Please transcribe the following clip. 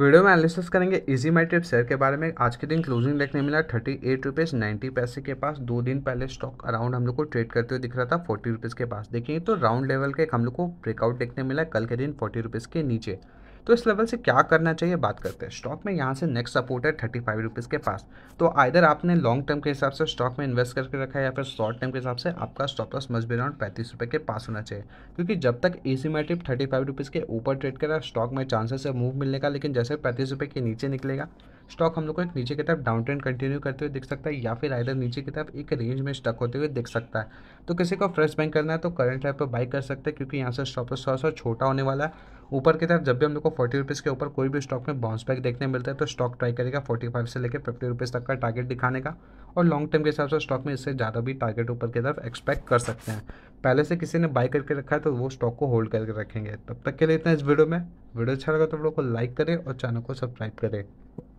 video में analysis करेंगे easy माई trip share के बारे में आज के दिन क्लोजिंग देखने मिला थर्टी एट रुपीज़ नाइन्टी पैसे के पास दो दिन पहले स्टॉक अराउंड हम लोग को ट्रेड करते हुए दिख रहा था फोर्टी रुपीज़ के पास देखिए तो राउंड लेवल का एक हम लोग को ब्रेकआउट देखने मिला कल के दिन फोर्टी रुपीज़ के नीचे तो इस लेवल से क्या करना चाहिए बात करते हैं स्टॉक में यहाँ से नेक्स्ट सपोर्ट है थर्टी फाइव रुपीज़ के पास तो आइधर आपने लॉन्ग टर्म के हिसाब से स्टॉक में इन्वेस्ट करके रखा है या फिर शॉर्ट टर्म के हिसाब से आपका स्टॉप लॉस मस्ट भी अराउंड पैंतीस रुपये के पास होना चाहिए क्योंकि जब तक ए थर्टी फाइव रुपीज़ के ऊपर ट्रेड करा स्टॉक में चांसेस है मूव मिलने का लेकिन जैसे पैंतीस रुपये के नीचे निकलेगा स्टॉक हम लोग को एक नीचे की तरफ डाउन ट्रेंड कंटिन्यू करते हुए दिख सकता है या फिर आइडर नीचे की तरफ एक रेंज में स्टक होते हुए दिख सकता है तो किसी को फ्रेश बैंक करना है तो करंट लाइफ पर बाई कर सकते हैं क्योंकि यहाँ से स्टॉप लॉस थोड़ा सा छोटा होने वाला है ऊपर की तरफ जब भी हम लोग को फोर्टी रुपीज़ के ऊपर कोई भी स्टॉक में बाउंस बैक देखने मिलता है तो स्टॉक ट्राई करेगा फोर्टी फाइव से लेकर फिफ्टी रुपीज़ तक का टारगेट दिखाने का और लॉन्ग टर्म के हिसाब से स्टॉक में इससे ज़्यादा भी टारगेट ऊपर की तरफ एक्सपेक्ट कर सकते हैं पहले से किसी ने बाय करके रखा है तो वो स्टॉक को होल्ड करके रखेंगे तब तक के लिए इतना इस वीडियो में वीडियो अच्छा लगा तो वीडियो को लाइक करें और चैनल को सब्सक्राइब करें